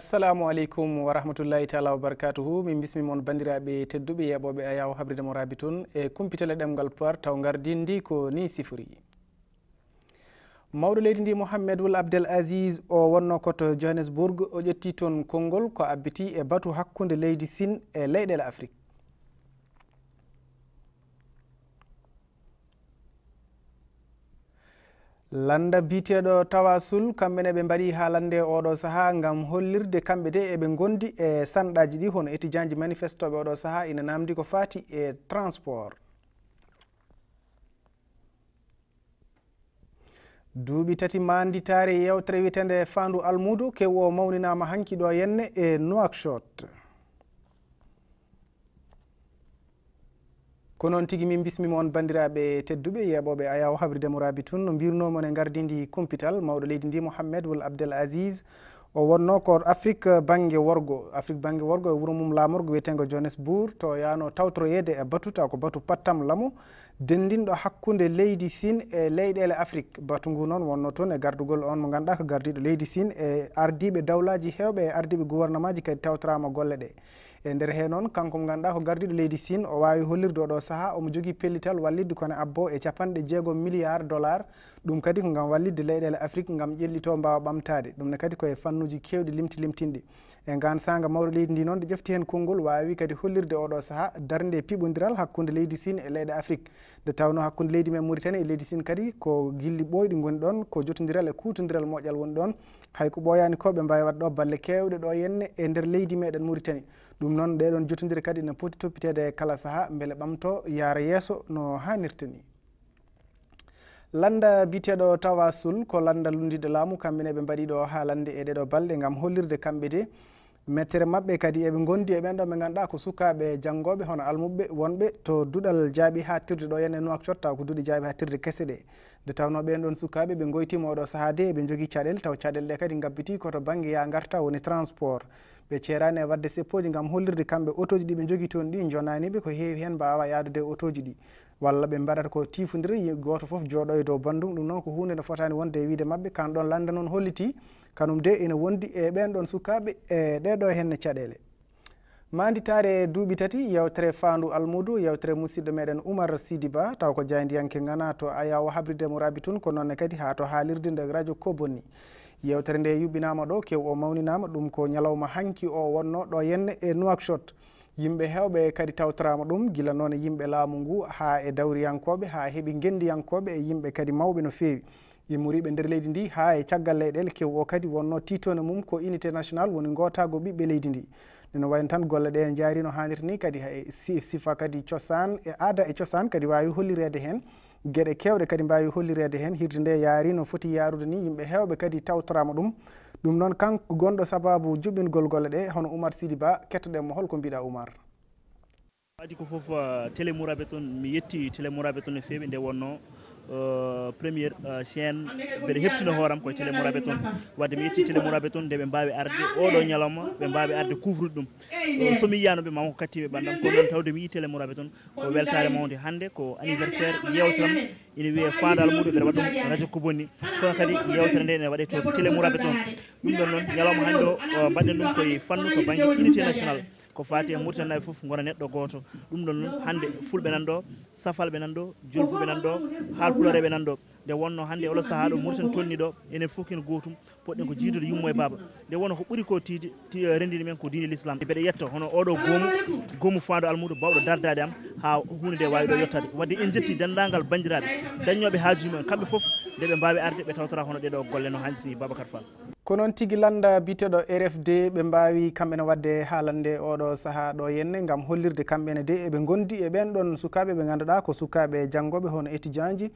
assalamu aleykum wa rahmatullahi taala wabarakatuhu min bismi moon bandiraɓe tedduɓe yeɓoɓe ayaw habrida mo rabi toon e kumpitele ɗemgal powar taw gardindi ko ni sifori mawɗo leydi ndi mouhammed wol abdel asis o wonno koto johannesbourg o ƴetti toon konngol ko abbiti e batu hakkunde leydi sine e leyɗele afrique landa biteɗo tawasul kamɓene ɓe mbaɗi ha lande oɗo saaha gam hollirde kamɓe de eɓe gondi e sanɗaji ɗi hono étudiant ji manifestoɓe oɗo saaha ina namdi ko fati e transport duuɓi tati manditari yewtere witende fandu almudou kew o mawninama hankki ɗo yenne e noakshot e ko noon tigi min bismima on bandiraɓe tedduɓe yeɓoɓe ayaw habrida mouraby tun no mbirnomon e gardidi compital mawɗo leydi ndi mouhammed wol abdel asis o wonno ko afrique bangue worgo afrique bangue worgo e wuuro mum lamorgo wiyetego jonesbourg to yano tawtoroyede e batu taw ko batu pattam laamu dendinɗo hakkude leydi sin e leyɗele afrique batu ngu noon wonno toon e gardugol on mo ganduɗa ko gardiɗo leydi sin e ardiɓe dawlaji hewɓe e ardiɓe gouvernement ji kadi tawtorama golle ɗe e nder he noon kanko mo ganduɗa ko gardiɗo leydi sine o wawi hollirde oɗo saaha omo jogui pellital wallidde kono abbo e capanɗe jeegom milliard dollar ɗum kadi ko gam wallidde leyɗele afrique gam ƴellito mbawa ɓamtade ɗum ne kadi koye fannuji kewɗi limti limtinɗi e gan saga mawɗo leydi ndi noon ɗo ƴefti hen konngol wawi kadi hollirde oɗo saaha darde piɓodiral hakkude leydi sine e leyɗe afrique nde tawno hakkude leydi men mauritani e leydi sine kadi ko gilli ɓoyɗi goni ɗon ko jotodiral e kutodiral moƴƴal woni ɗon hayko ɓoyani koɓe mbawi wadɗo ɗo balle kewɗe ɗo henne e nder leydi meɗen mauritani ɗum noon ɗeɗon jottodiri kadi ne poti toppitede kala saaha beele ɓamto yaara yesso no hannirta ni landa biteɗo tawa sul ko landa lundiɗo laamu kamɓene ɓe mbaɗiɗo ha lande e ɗeɗo balɗe gam hollirde kamɓe de mettere maɓɓe kadi eɓe gondi e ɓen ɗo ɓe ganduɗa ko sukaɓe janggoɓe hono almuɓe wonɓe to duɗal jaaɓi ha tirde ɗo yene nowak cotta ko duuɗi jaaɓi ha tirde kese ɗe nde tawno ɓen ɗon sukaɓe ɓe goytima oɗo saahade ɓe jogui caɗel taw caɗel ɗe kadi gabbiti koto banggue ya garta woni transport ɓe ceerani e wadde seppoji gam hollirde kamɓe auto ji ɗi ɓe jogui toon ɗi jonaniɓe ko heewi hen mbawa yaadude auto ji ɗi walla ɓe mbaɗata ko tifodiri goto foof jooɗo e dow bandum ɗum noon ko hunde nde fotani wonde e wiide mabɓe kan ɗon landa noon holliti kanum de ene wondi e ɓen ɗon sukaɓe e ɗeɗo henne caɗele manditare duuɓi tati yewtere fandu almudou yewtere musidɗo meɗen oumar sidi ba taw ko jaydiyanke gana to ayawo habrude mouraby tun ko nonne kadi ha to halirde nde radio koboni yewtere nde yuɓɓinama ɗo kew o mawninama ɗum ko ñalawma hanki o wonno ɗo henne e nuakshot yimɓe hewɓe kadi tawtorama ɗum gila noon e yimɓe laamu ngu ha e dawriyankoɓe ha heeɓi gendiyankoɓe e yimɓe kadi mawɓe no fewi yimmoriɓe nder leydi ndi ha e caggal leyɗele kew o kadi wonno titone mum ko unité national woni gotago ɓiɓɓe leydi ndi nene wayno tan golle ɗe jaarino hanirta ni kadi e sifa kadi cosan e aada e cosan kadi wawi hollirede hen gueɗe kewɗe kadi mbawi hollirede hen hirde nde yaari no footi yarude ni yimɓe hewɓe kadi tawtorama ɗum ɗum noon kanko gonɗo sababu juɓɓingol golle ɗe hono oumar sidi ba kettoɗenmo holko mbiɗa oumar adi ko foof uh, télé mouraɓe toon mi yetti télé mouraɓe toon no e fewɓi nde wonno Euh, premier euh, chaine mbeɗe heptino hooram koye télé mouraɓe toon wadde mi yetti télé mouraɓe toon nde ɓe mbawi arde oɗo ñalawma ɓe mbawi arde couvrude ɗum somi yiyanoɓe mamako kattiɓe ɓandam kono noon tawde mi yi télé mouraɓe toon ko weltare mawde hande ko anniversaire yewtam ine wiye fandal muɗum ɓeɗa waɗɗum radio kobonni kono kadi yewtere nde ene waɗe to télé mouraɓe toon ɗum ɗon noon ñalawma hande o mbaɗen ɗum koye fannu to banggue unité national ko fati e mauritanie fof gona neɗɗo goto ɗum ɗon hande fulɓe nanɗo safalɓe nanɗo julfuɓe nanɗo haalpuloreɓe nanɗo nde wonno hande olo saaha ɗo mauritan tolni ɗo enen fof kene gotum poɗɗen ko jiidude yummo e baba nde wonno ko ɓuuri ko tiide eh, rendini men ko dine l' islam mbeɗe yetta hono oɗo goomu goomu fado almuɗo bawɗo dardade am ha hunde nde wawi ɗo yettade wadde en jetti dendagal bandiraɓe dañoɓe haajuji mumen kamɓe foof ndeɓe mbawi arde ɓe tawtora hono ɗeɗo golle no hanni babacar fall ko noon tigi landa biteɗo rfd ɓe mbawi kamɓene wadde haalande oɗo saaha ɗo henne gam hollirde kamɓene de eɓe gondi e ɓen ɗon sukaɓe ɓe ganduɗa ko sukaɓe janggoɓe hono étudient ji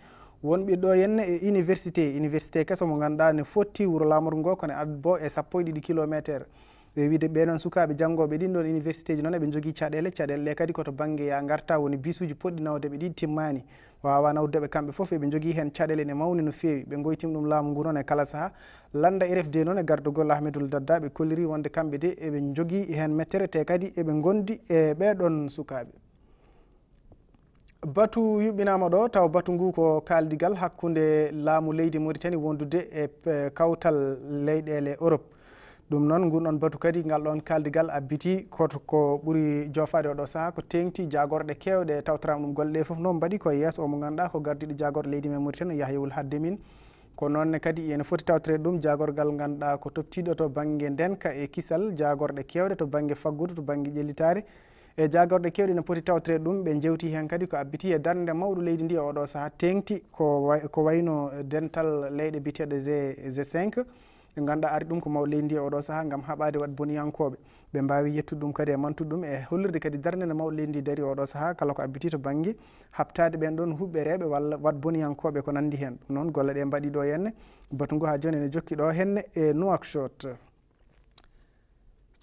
wonɓe ɗo henne e université université kesa mo ganduɗa ne fotti wuuro lamor ngo kone abo e sappo e ɗiɗi kilométre wiide ɓeenoon sukaaɓe janngooɓe ɗin ɗoon université ji noon eɓe njogii caɗeele caɗeele ɗe kadi koto baŋnge ya ngarta woni bisuuji poɗɗi nawde ɓe ɗiɗi timmaani waawa nawdude ɓe kamɓe fof eɓe njogii heen caɗeele ne mawni no feewi ɓe ngoytim ɗum laamu ngu noon e kala sahaa lannda rfd noon e gardogol ahmedoul dadda ɓe kolliri wonde kamɓe de eɓe njogii heen mettere te kadi eɓe ngondi e ɓeeɗon sukaaɓe batu yuɓɓinaama ɗo taw batu ngu ko kaaldigal hakkunde laamu leydi maritani wondude e kawtal leyɗeele europe ɗum noon ngunɗon batu kadi ngal ɗon kaldigal abbiti koto ko ɓuuri jofade oɗo saaha ko tengti jagorɗe kewɗe tawtorama ɗum golleɗe foof noon mbaɗi koye yesso omo ganduɗa ko gardiɗo jagorɗe leydi men mauritanie yahyewol hadde min ko noonne kadi ene foti tawtorede ɗum jagorgal ganduɗa ko toptiɗo to banggue ndenka e kisal jagorɗe kewɗe to banggue faggudu to banggue ƴellitare e jagorɗe kewɗe ne poti tawtore ɗum ɓe jewti hen kadi ko abbiti e darde mawɗo leydi ndi oɗo saaha tengti ko ko wayno dental leyɗe biteɗo g g 5 ɗi ganduɗa ari ɗum ko mawle ndi e oɗo saaha gam haɓade wat boniyankoɓe ɓe mbawi yettude ɗum kadi e mantude e hollirde kadi darde nde mawle ndi dari e oɗo saaha kala ko abbiti to banggue habtade ɓen ɗon huɓɓereɓe walla wat boniyankoɓe ko nandi hen ɗum noon golle ɗe mbaɗi ɗo henne batu ngu ha joni ene jokki ɗo henne e shot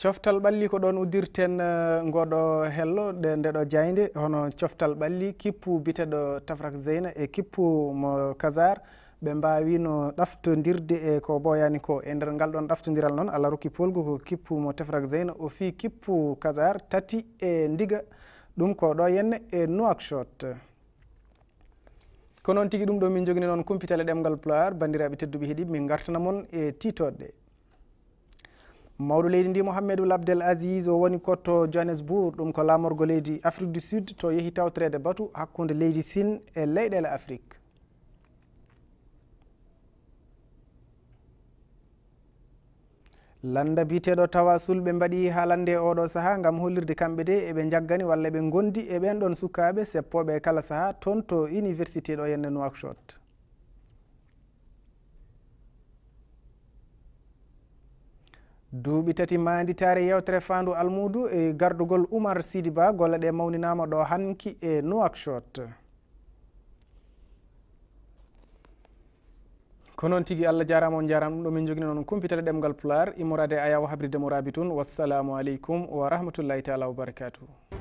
coftal ɓalli ko ɗon uddirten eh, ngoɗo hello ɗe ndeɗo jaynde hono coftal ɓalli kippu biteɗo tafrak zeyna e kippu mo kasar ɓe mbawino ɗaftodirde e ko boyani ko e nder ngal ɗon ɗaftodiral noon allah rokki polgu ko kippu mo tefrak zeyna o fi kippu kasar tati e ndiga ɗum ko ɗo henne e nouakchot ko noon tigui ɗum ɗo min jogini noon kumpitale ɗemgal ploir bandiraɓe tedduɓe heeɗi min gartana moon e titoɗɗe mawɗo leydi ndi mouhammedou labdel asis o woni kotto johannesbourg ɗum ko laamorgo leydi afrique du sud to yeehi tawtorede batu hakkude leydi sine e leyɗele afrique landa biteɗo tawa sulɓe mbaɗi ha lande oɗo saaha gam hollirde kamɓe de eɓe jaggani walla ɓe gondi e ɓen ɗon sukaɓe seppoɓe kala saaha toon to université ɗo yenne nowakshot duuɓi tati manditare yewtere fandu almudou e gardugol oumar sidi ba golle ɗe mawninama ɗo hanki e nowakshot ko noon tigi allah jarama on jarama ɗum ɗo min jogui noon kumpitala ɗemgal pular immorade ayawa habridemo raabi tun wassalamu aleykum wa rahmatullahi taala wabarakatuh